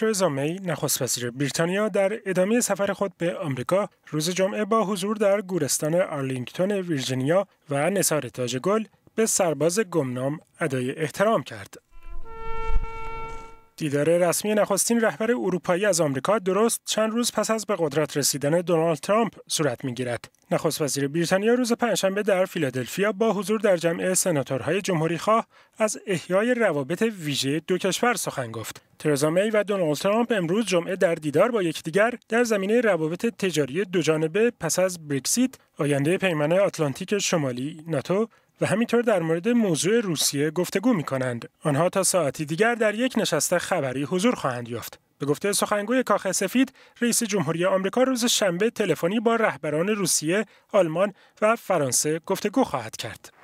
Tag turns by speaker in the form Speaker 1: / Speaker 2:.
Speaker 1: ترزا می نخست وزیر بریتانیا در ادامه سفر خود به آمریکا روز جمعه با حضور در گورستان آرلینگتون ویرجینیا و نصار تاج گل به سرباز گمنام ادای احترام کرد دیدار رسمی نخستین رهبر اروپایی از آمریکا درست چند روز پس از به قدرت رسیدن دونالد ترامپ صورت میگیرد نخست وزیر بریتانیا روز پنجشنبه در فیلادلفیا با حضور در جمع سناتورهای جمهوری از احیای روابط ویژه دو کشور سخن گفت. ترزا می و دونالد ترامپ امروز جمعه در دیدار با یکدیگر در زمینه روابط تجاری دوجانبه پس از بریکسیت، آینده پیمان آتلانتیک شمالی، ناتو و همینطور در مورد موضوع روسیه گفتگو می کنند. آنها تا ساعتی دیگر در یک نشست خبری حضور خواهند یافت. به گفته سخنگوی کاخ سفید، رئیس جمهوری آمریکا روز شنبه تلفنی با رهبران روسیه، آلمان و فرانسه گفتگو خواهد کرد.